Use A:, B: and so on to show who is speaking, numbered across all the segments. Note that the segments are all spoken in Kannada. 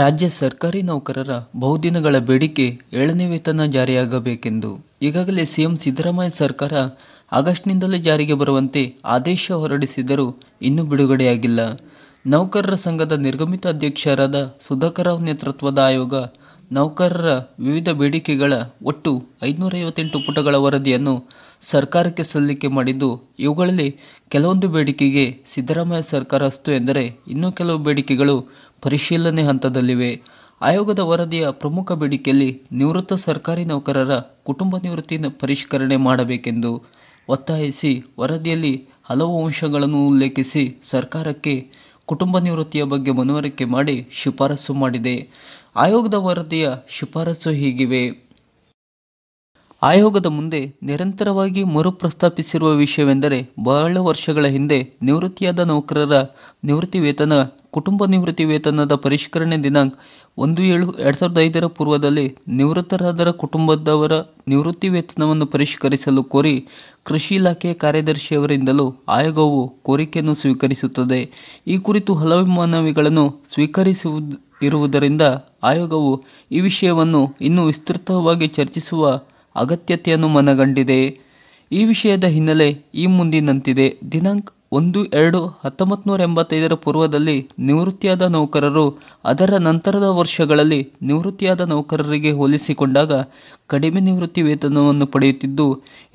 A: ರಾಜ್ಯ ಸರ್ಕಾರಿ ನೌಕರರ ಬಹುದಿನಗಳ ಬೇಡಿಕೆ ಏಳನೇ ವೇತನ ಜಾರಿಯಾಗಬೇಕೆಂದು ಈಗಾಗಲೇ ಸಿಎಂ ಸಿದ್ದರಾಮಯ್ಯ ಸರ್ಕಾರ ಆಗಸ್ಟ್ನಿಂದಲೇ ಜಾರಿಗೆ ಬರುವಂತೆ ಆದೇಶ ಹೊರಡಿಸಿದರೂ ಇನ್ನೂ ಬಿಡುಗಡೆಯಾಗಿಲ್ಲ ನೌಕರರ ಸಂಘದ ನಿರ್ಗಮಿತ ಅಧ್ಯಕ್ಷರಾದ ಸುಧಾಕರ್ ರಾವ್ ನೇತೃತ್ವದ ಆಯೋಗ ನೌಕರರ ವಿವಿಧ ಬೇಡಿಕೆಗಳ ಒಟ್ಟು ಐದುನೂರೈವತ್ತೆಂಟು ಪುಟಗಳ ವರದಿಯನ್ನು ಸರ್ಕಾರಕ್ಕೆ ಸಲ್ಲಿಕೆ ಮಾಡಿದ್ದು ಇವುಗಳಲ್ಲಿ ಕೆಲವೊಂದು ಬೇಡಿಕೆಗೆ ಸಿದ್ದರಾಮಯ್ಯ ಸರ್ಕಾರ ಅಸ್ತು ಎಂದರೆ ಇನ್ನೂ ಕೆಲವು ಬೇಡಿಕೆಗಳು ಪರಿಶೀಲನೆ ಹಂತದಲ್ಲಿವೆ ಆಯೋಗದ ವರದಿಯ ಪ್ರಮುಖ ಬೇಡಿಕೆಯಲ್ಲಿ ನಿವೃತ್ತ ಸರ್ಕಾರಿ ನೌಕರರ ಕುಟುಂಬ ನಿವೃತ್ತಿಯನ್ನು ಪರಿಷ್ಕರಣೆ ಮಾಡಬೇಕೆಂದು ಒತ್ತಾಯಿಸಿ ವರದಿಯಲ್ಲಿ ಹಲವು ಅಂಶಗಳನ್ನು ಉಲ್ಲೇಖಿಸಿ ಸರ್ಕಾರಕ್ಕೆ ಕುಟುಂಬ ನಿವೃತ್ತಿಯ ಬಗ್ಗೆ ಮನವರಿಕೆ ಮಾಡಿ ಶಿಫಾರಸು ಮಾಡಿದೆ ಆಯೋಗದ ವರದಿಯ ಶಿಫಾರಸು ಹೀಗಿವೆ ಆಯೋಗದ ಮುಂದೆ ನಿರಂತರವಾಗಿ ಮರುಪ್ರಸ್ತಾಪಿಸಿರುವ ವಿಷಯವೆಂದರೆ ಬಹಳ ವರ್ಷಗಳ ಹಿಂದೆ ನಿವೃತ್ತಿಯಾದ ನೌಕರರ ನಿವೃತ್ತಿ ವೇತನ ಕುಟುಂಬ ನಿವೃತ್ತಿ ವೇತನದ ಪರಿಷ್ಕರಣೆ ದಿನಾಂಕ ಒಂದು ಏಳು ಎರಡು ಸಾವಿರದ ಐದರ ಪೂರ್ವದಲ್ಲಿ ನಿವೃತ್ತರಾದರ ಕುಟುಂಬದವರ ನಿವೃತ್ತಿ ವೇತನವನ್ನು ಪರಿಷ್ಕರಿಸಲು ಕೋರಿ ಕೃಷಿ ಇಲಾಖೆ ಕಾರ್ಯದರ್ಶಿಯವರಿಂದಲೂ ಆಯೋಗವು ಕೋರಿಕೆಯನ್ನು ಸ್ವೀಕರಿಸುತ್ತದೆ ಈ ಕುರಿತು ಹಲವು ಮನವಿಗಳನ್ನು ಸ್ವೀಕರಿಸುವ ಇರುವುದರಿಂದ ಆಯೋಗವು ಈ ವಿಷಯವನ್ನು ಇನ್ನೂ ವಿಸ್ತೃತವಾಗಿ ಚರ್ಚಿಸುವ ಅಗತ್ಯತೆಯನ್ನು ಮನಗಂಡಿದೆ ಈ ವಿಷಯದ ಹಿನ್ನೆಲೆ ಈ ಮುಂದಿನಂತಿದೆ ದಿನಾಂಕ ಒಂದು ಎರಡು ಹತ್ತೊಂಬತ್ತು ನೂರ ಎಂಬತ್ತೈದರ ಪೂರ್ವದಲ್ಲಿ ನಿವೃತ್ತಿಯಾದ ನೌಕರರು ಅದರ ನಂತರದ ವರ್ಷಗಳಲ್ಲಿ ನಿವೃತ್ತಿಯಾದ ನೌಕರರಿಗೆ ಹೋಲಿಸಿಕೊಂಡಾಗ ಕಡಿಮೆ ನಿವೃತ್ತಿ ವೇತನವನ್ನು ಪಡೆಯುತ್ತಿದ್ದು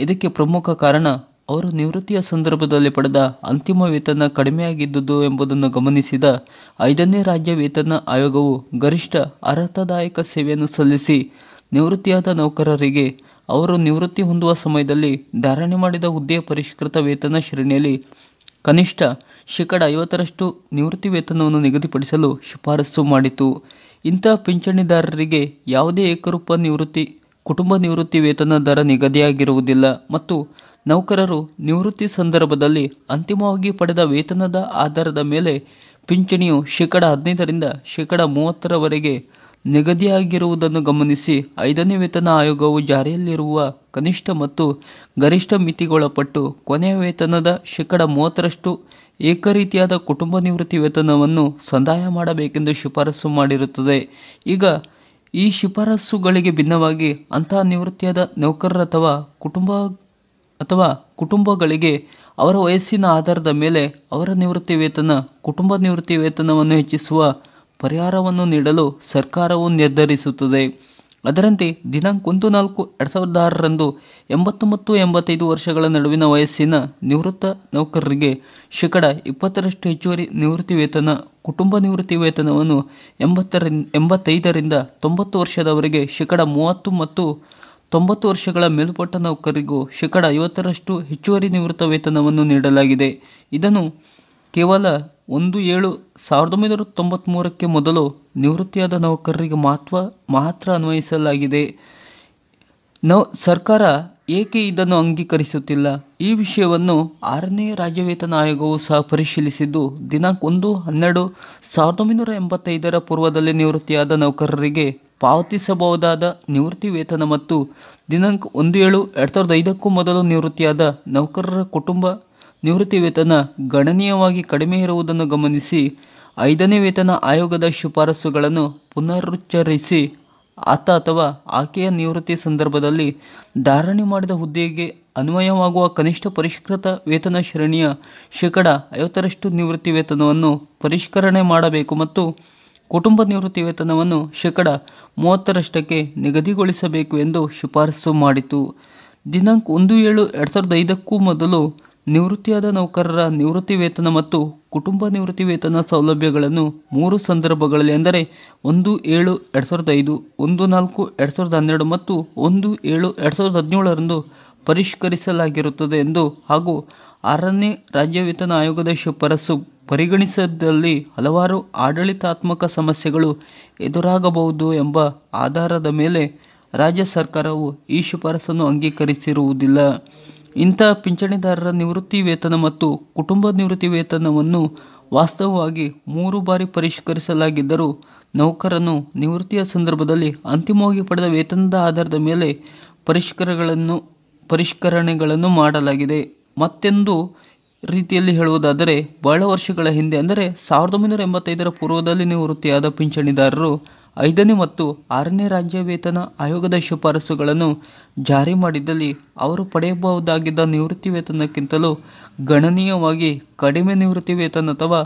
A: ಇದಕ್ಕೆ ಪ್ರಮುಖ ಕಾರಣ ಅವರು ನಿವೃತ್ತಿಯ ಸಂದರ್ಭದಲ್ಲಿ ಪಡೆದ ಅಂತಿಮ ವೇತನ ಕಡಿಮೆಯಾಗಿದ್ದುದು ಎಂಬುದನ್ನು ಗಮನಿಸಿದ ಐದನೇ ರಾಜ್ಯ ವೇತನ ಆಯೋಗವು ಗರಿಷ್ಠ ಅರ್ಹತಾದಾಯಕ ಸೇವೆಯನ್ನು ಸಲ್ಲಿಸಿ ನಿವೃತ್ತಿಯಾದ ನೌಕರರಿಗೆ ಅವರು ನಿವೃತ್ತಿ ಹೊಂದುವ ಸಮಯದಲ್ಲಿ ಧಾರಣೆ ಮಾಡಿದ ಹುದ್ದೆಯ ಪರಿಷ್ಕೃತ ವೇತನ ಶ್ರೇಣಿಯಲ್ಲಿ ಕನಿಷ್ಠ ಶೇಕಡ ಐವತ್ತರಷ್ಟು ನಿವೃತ್ತಿ ವೇತನವನ್ನು ನಿಗದಿಪಡಿಸಲು ಶಿಫಾರಸು ಮಾಡಿತು ಇಂಥ ಪಿಂಚಣಿದಾರರಿಗೆ ಯಾವುದೇ ಏಕರೂಪ ನಿವೃತ್ತಿ ಕುಟುಂಬ ನಿವೃತ್ತಿ ವೇತನ ದರ ನಿಗದಿಯಾಗಿರುವುದಿಲ್ಲ ಮತ್ತು ನೌಕರರು ನಿವೃತ್ತಿ ಸಂದರ್ಭದಲ್ಲಿ ಅಂತಿಮವಾಗಿ ಪಡೆದ ವೇತನದ ಆಧಾರದ ಮೇಲೆ ಪಿಂಚಣಿಯು ಶೇಕಡ ಹದಿನೈದರಿಂದ ಶೇಕಡ ಮೂವತ್ತರವರೆಗೆ ನಿಗದಿಯಾಗಿರುವುದನ್ನು ಗಮನಿಸಿ ಐದನೇ ವೇತನ ಆಯೋಗವು ಜಾರಿಯಲ್ಲಿರುವ ಕನಿಷ್ಠ ಮತ್ತು ಗರಿಷ್ಠ ಮಿತಿಗೊಳಪಟ್ಟು ಕೊನೆಯ ವೇತನದ ಶೇಕಡ ಮೂವತ್ತರಷ್ಟು ಏಕರೀತಿಯಾದ ಕುಟುಂಬ ನಿವೃತ್ತಿ ವೇತನವನ್ನು ಸಂದಾಯ ಮಾಡಬೇಕೆಂದು ಶಿಫಾರಸು ಮಾಡಿರುತ್ತದೆ ಈಗ ಈ ಶಿಫಾರಸುಗಳಿಗೆ ಭಿನ್ನವಾಗಿ ಅಂತಹ ನಿವೃತ್ತಿಯಾದ ನೌಕರರ ಅಥವಾ ಕುಟುಂಬ ಅಥವಾ ಕುಟುಂಬಗಳಿಗೆ ಅವರ ವಯಸ್ಸಿನ ಆಧಾರದ ಮೇಲೆ ಅವರ ನಿವೃತ್ತಿ ವೇತನ ಕುಟುಂಬ ನಿವೃತ್ತಿ ವೇತನವನ್ನು ಹೆಚ್ಚಿಸುವ ಪರಿಹಾರವನ್ನು ನೀಡಲು ಸರ್ಕಾರವು ನಿರ್ಧರಿಸುತ್ತದೆ ಅದರಂತೆ ಒಂದು ನಾಲ್ಕು ಎರಡು ಸಾವಿರದ ಆರರಂದು ಎಂಬತ್ತೊಂಬತ್ತು ಎಂಬತ್ತೈದು ವರ್ಷಗಳ ನಡುವಿನ ವಯಸ್ಸಿನ ನಿವೃತ್ತ ನೌಕರರಿಗೆ ಶೇಕಡ ಇಪ್ಪತ್ತರಷ್ಟು ಹೆಚ್ಚುವರಿ ನಿವೃತ್ತಿ ವೇತನ ಕುಟುಂಬ ನಿವೃತ್ತಿ ವೇತನವನ್ನು ಎಂಬತ್ತರ ಎಂಬತ್ತೈದರಿಂದ ತೊಂಬತ್ತು ವರ್ಷದವರೆಗೆ ಶೇಕಡ ಮೂವತ್ತು ಮತ್ತು ತೊಂಬತ್ತು ವರ್ಷಗಳ ಮೇಲ್ಪಟ್ಟ ನೌಕರಿಗೂ ಶೇಕಡ ಐವತ್ತರಷ್ಟು ಹೆಚ್ಚುವರಿ ನಿವೃತ್ತ ವೇತನವನ್ನು ನೀಡಲಾಗಿದೆ ಇದನ್ನು ಕೇವಲ ಒಂದು ಏಳು ಸಾವಿರದ ಒಂಬೈನೂರ ತೊಂಬತ್ತ್ಮೂರಕ್ಕೆ ಮೊದಲು ನಿವೃತ್ತಿಯಾದ ನೌಕರರಿಗೆ ಮಹತ್ವ ಮಾತ್ರ ಅನ್ವಯಿಸಲಾಗಿದೆ ನೌ ಸರ್ಕಾರ ಏಕೆ ಇದನ್ನು ಅಂಗೀಕರಿಸುತ್ತಿಲ್ಲ ಈ ವಿಷಯವನ್ನು ಆರನೇ ರಾಜ್ಯ ವೇತನ ಆಯೋಗವು ಸಹ ಪರಿಶೀಲಿಸಿದ್ದು ದಿನಾಂಕ ಒಂದು ಹನ್ನೆರಡು ಸಾವಿರದ ಒಂಬೈನೂರ ಎಂಬತ್ತೈದರ ಪೂರ್ವದಲ್ಲಿ ನಿವೃತ್ತಿಯಾದ ನೌಕರರಿಗೆ ಪಾವತಿಸಬಹುದಾದ ನಿವೃತ್ತಿ ವೇತನ ಮತ್ತು ದಿನಾಂಕ ಒಂದು ಏಳು ಎರಡು ಸಾವಿರದ ಐದಕ್ಕೂ ಮೊದಲು ನಿವೃತ್ತಿಯಾದ ನೌಕರರ ಕುಟುಂಬ ನಿವೃತ್ತಿ ವೇತನ ಗಣನೀಯವಾಗಿ ಕಡಿಮೆ ಇರುವುದನ್ನು ಗಮನಿಸಿ ಐದನೇ ವೇತನ ಆಯೋಗದ ಶಿಫಾರಸುಗಳನ್ನು ಪುನರುಚ್ಚರಿಸಿ ಆತ ಅಥವಾ ಆಕೆಯ ನಿವೃತ್ತಿ ಸಂದರ್ಭದಲ್ಲಿ ಧಾರಣೆ ಮಾಡಿದ ಹುದ್ದೆಗೆ ಅನ್ವಯವಾಗುವ ಕನಿಷ್ಠ ಪರಿಷ್ಕೃತ ವೇತನ ಶ್ರೇಣಿಯ ಶೇಕಡ ಐವತ್ತರಷ್ಟು ನಿವೃತ್ತಿ ವೇತನವನ್ನು ಪರಿಷ್ಕರಣೆ ಮಾಡಬೇಕು ಮತ್ತು ಕುಟುಂಬ ನಿವೃತ್ತಿ ವೇತನವನ್ನು ಶೇಕಡ ಮೂವತ್ತರಷ್ಟಕ್ಕೆ ನಿಗದಿಗೊಳಿಸಬೇಕು ಎಂದು ಶಿಫಾರಸು ಮಾಡಿತು ದಿನಾಂಕ ಒಂದು ಏಳು ಎರಡು ಸಾವಿರದ ಐದಕ್ಕೂ ಮೊದಲು ನಿವೃತ್ತಿಯಾದ ನೌಕರರ ನಿವೃತ್ತಿ ವೇತನ ಮತ್ತು ಕುಟುಂಬ ನಿವೃತ್ತಿ ವೇತನ ಸೌಲಭ್ಯಗಳನ್ನು ಮೂರು ಸಂದರ್ಭಗಳಲ್ಲಿ ಅಂದರೆ ಒಂದು ಏಳು ಎರಡು ಸಾವಿರದ ಐದು ಒಂದು ನಾಲ್ಕು ಎರಡು ಸಾವಿರದ ಹನ್ನೆರಡು ಮತ್ತು ಒಂದು ಏಳು ಎರಡು ಸಾವಿರದ ಹದಿನೇಳರಂದು ಪರಿಷ್ಕರಿಸಲಾಗಿರುತ್ತದೆ ಎಂದು ಹಾಗೂ ಆರನೇ ರಾಜ್ಯ ವೇತನ ಆಯೋಗದ ಶಿಫಾರಸು ಪರಿಗಣಿಸದಲ್ಲಿ ಹಲವಾರು ಆಡಳಿತಾತ್ಮಕ ಸಮಸ್ಯೆಗಳು ಎದುರಾಗಬಹುದು ಎಂಬ ಆಧಾರದ ಮೇಲೆ ರಾಜ್ಯ ಸರ್ಕಾರವು ಈ ಶಿಫಾರಸನ್ನು ಅಂಗೀಕರಿಸಿರುವುದಿಲ್ಲ ಇಂಥ ಪಿಂಚಣಿದಾರರ ನಿವೃತ್ತಿ ವೇತನ ಮತ್ತು ಕುಟುಂಬ ನಿವೃತ್ತಿ ವೇತನವನ್ನು ವಾಸ್ತವವಾಗಿ ಮೂರು ಬಾರಿ ಪರಿಷ್ಕರಿಸಲಾಗಿದ್ದರೂ ನೌಕರನು ನಿವೃತ್ತಿಯ ಸಂದರ್ಭದಲ್ಲಿ ಅಂತಿಮವಾಗಿ ಪಡೆದ ವೇತನದ ಆಧಾರದ ಮೇಲೆ ಪರಿಷ್ಕರಗಳನ್ನು ಪರಿಷ್ಕರಣೆಗಳನ್ನು ಮಾಡಲಾಗಿದೆ ಮತ್ತೆಂದು ರೀತಿಯಲ್ಲಿ ಹೇಳುವುದಾದರೆ ಬಹಳ ವರ್ಷಗಳ ಹಿಂದೆ ಅಂದರೆ ಸಾವಿರದ ಒಂಬೈನೂರ ಎಂಬತ್ತೈದರ ಪೂರ್ವದಲ್ಲಿ ನಿವೃತ್ತಿಯಾದ ಪಿಂಚಣಿದಾರರು ಐದನೇ ಮತ್ತು ಆರನೇ ರಾಜ್ಯ ವೇತನ ಆಯೋಗದ ಶಿಫಾರಸುಗಳನ್ನು ಜಾರಿ ಮಾಡಿದಲ್ಲಿ ಅವರು ಪಡೆಯಬಹುದಾಗಿದ್ದ ನಿವೃತ್ತಿ ವೇತನಕ್ಕಿಂತಲೂ ಗಣನೀಯವಾಗಿ ಕಡಿಮೆ ನಿವೃತ್ತಿ ವೇತನ ಅಥವಾ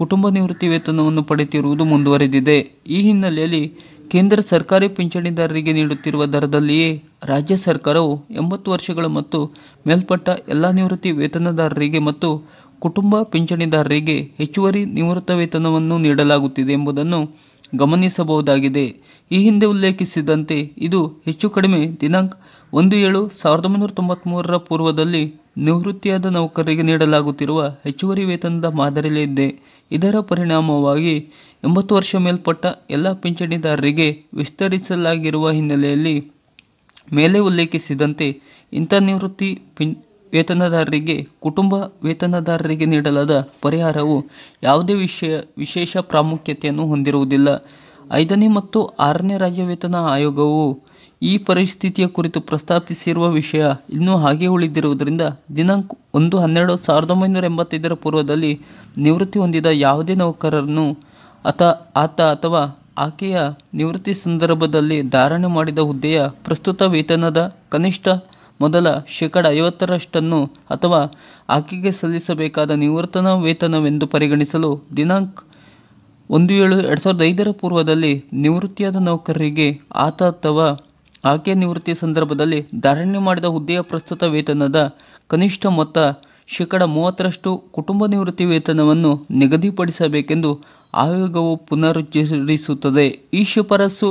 A: ಕುಟುಂಬ ನಿವೃತ್ತಿ ವೇತನವನ್ನು ಪಡೆಯುತ್ತಿರುವುದು ಮುಂದುವರೆದಿದೆ ಈ ಹಿನ್ನೆಲೆಯಲ್ಲಿ ಕೇಂದ್ರ ಸರ್ಕಾರಿ ಪಿಂಚಣಿದಾರರಿಗೆ ನೀಡುತ್ತಿರುವ ದರದಲ್ಲಿಯೇ ರಾಜ್ಯ ಸರ್ಕಾರವು ಎಂಬತ್ತು ವರ್ಷಗಳ ಮತ್ತು ಮೇಲ್ಪಟ್ಟ ಎಲ್ಲ ನಿವೃತ್ತಿ ವೇತನದಾರರಿಗೆ ಮತ್ತು ಕುಟುಂಬ ಪಿಂಚಣಿದಾರರಿಗೆ ಹೆಚ್ಚುವರಿ ನಿವೃತ್ತ ವೇತನವನ್ನು ನೀಡಲಾಗುತ್ತಿದೆ ಎಂಬುದನ್ನು ಗಮನಿಸಬಹುದಾಗಿದೆ ಈ ಹಿಂದೆ ಉಲ್ಲೇಖಿಸಿದಂತೆ ಇದು ಹೆಚ್ಚು ಕಡಿಮೆ ದಿನಾಂಕ ಒಂದು ಏಳು ಸಾವಿರದ ಒಂಬೈನೂರ ತೊಂಬತ್ತ್ಮೂರರ ಪೂರ್ವದಲ್ಲಿ ನಿವೃತ್ತಿಯಾದ ನೌಕರರಿಗೆ ನೀಡಲಾಗುತ್ತಿರುವ ಹೆಚ್ಚುವರಿ ವೇತನದ ಇದೆ ಇದರ ಪರಿಣಾಮವಾಗಿ ಎಂಬತ್ತು ವರ್ಷ ಮೇಲ್ಪಟ್ಟ ಎಲ್ಲ ಪಿಂಚಣಿದಾರರಿಗೆ ವಿಸ್ತರಿಸಲಾಗಿರುವ ಹಿನ್ನೆಲೆಯಲ್ಲಿ ಮೇಲೆ ಉಲ್ಲೇಖಿಸಿದಂತೆ ಇಂಥ ನಿವೃತ್ತಿ ಪಿಂ ವೇತನದಾರರಿಗೆ ಕುಟುಂಬ ವೇತನದಾರರಿಗೆ ನೀಡಲಾದ ಪರಿಹಾರವು ಯಾವುದೇ ವಿಷಯ ವಿಶೇಷ ಪ್ರಾಮುಖ್ಯತೆಯನ್ನು ಹೊಂದಿರುವುದಿಲ್ಲ ಐದನೇ ಮತ್ತು ಆರನೇ ರಾಜ್ಯ ವೇತನ ಆಯೋಗವು ಈ ಪರಿಸ್ಥಿತಿಯ ಕುರಿತು ಪ್ರಸ್ತಾಪಿಸಿರುವ ವಿಷಯ ಇನ್ನೂ ಹಾಗೆ ಉಳಿದಿರುವುದರಿಂದ ದಿನಾಂಕ ಒಂದು ಹನ್ನೆರಡು ಸಾವಿರದ ಒಂಬೈನೂರ ಎಂಬತ್ತೈದರ ಪೂರ್ವದಲ್ಲಿ ನಿವೃತ್ತಿ ಹೊಂದಿದ ಯಾವುದೇ ನೌಕರರನ್ನು ಅಥ ಆತ ಅಥವಾ ಆಕೆಯ ನಿವೃತ್ತಿ ಸಂದರ್ಭದಲ್ಲಿ ಧಾರಣೆ ಮಾಡಿದ ಹುದ್ದೆಯ ಪ್ರಸ್ತುತ ವೇತನದ ಕನಿಷ್ಠ ಮೊದಲ ಶೇಕಡ ಐವತ್ತರಷ್ಟನ್ನು ಅಥವಾ ಆಕೆಗೆ ಸಲ್ಲಿಸಬೇಕಾದ ನಿವೃತ್ತನ ವೇತನವೆಂದು ಪರಿಗಣಿಸಲು ದಿನಾಂಕ ಒಂದು ಏಳು ಎರಡು ಸಾವಿರದ ಐದರ ಪೂರ್ವದಲ್ಲಿ ನಿವೃತ್ತಿಯಾದ ನೌಕರರಿಗೆ ಆತ ಅಥವಾ ಆಕೆ ನಿವೃತ್ತಿಯ ಸಂದರ್ಭದಲ್ಲಿ ಧಾರಣೆ ಮಾಡಿದ ಹುದ್ದೆಯ ಪ್ರಸ್ತುತ ವೇತನದ ಕನಿಷ್ಠ ಮೊತ್ತ ಶೇಕಡ ಮೂವತ್ತರಷ್ಟು ಕುಟುಂಬ ನಿವೃತ್ತಿ ವೇತನವನ್ನು ನಿಗದಿಪಡಿಸಬೇಕೆಂದು ಆಯೋಗವು ಪುನರುಚ್ಚರಿಸುತ್ತದೆ ಈ ಶಿಫಾರಸು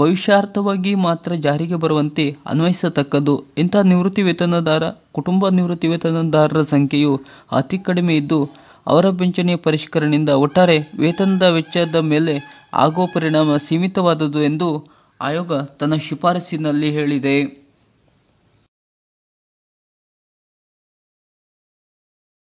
A: ಭವಿಷ್ಯಾರ್ಥವಾಗಿ ಮಾತ್ರ ಜಾರಿಗೆ ಬರುವಂತೆ ಅನ್ವಯಿಸತಕ್ಕದ್ದು ಇಂಥ ನಿವೃತ್ತಿ ವೇತನದಾರ ಕುಟುಂಬ ನಿವೃತ್ತಿ ವೇತನದಾರರ ಸಂಖ್ಯೆಯು ಅತಿ ಕಡಿಮೆ ಇದ್ದು ಅವರ ಪಿಂಚಣಿಯ ಪರಿಷ್ಕರಣೆಯಿಂದ ಒಟ್ಟಾರೆ ವೇತನದ ವೆಚ್ಚದ ಮೇಲೆ ಆಗೋ ಪರಿಣಾಮ ಸೀಮಿತವಾದದ್ದು ಎಂದು ಆಯೋಗ ತನ್ನ ಶಿಫಾರಸಿನಲ್ಲಿ ಹೇಳಿದೆ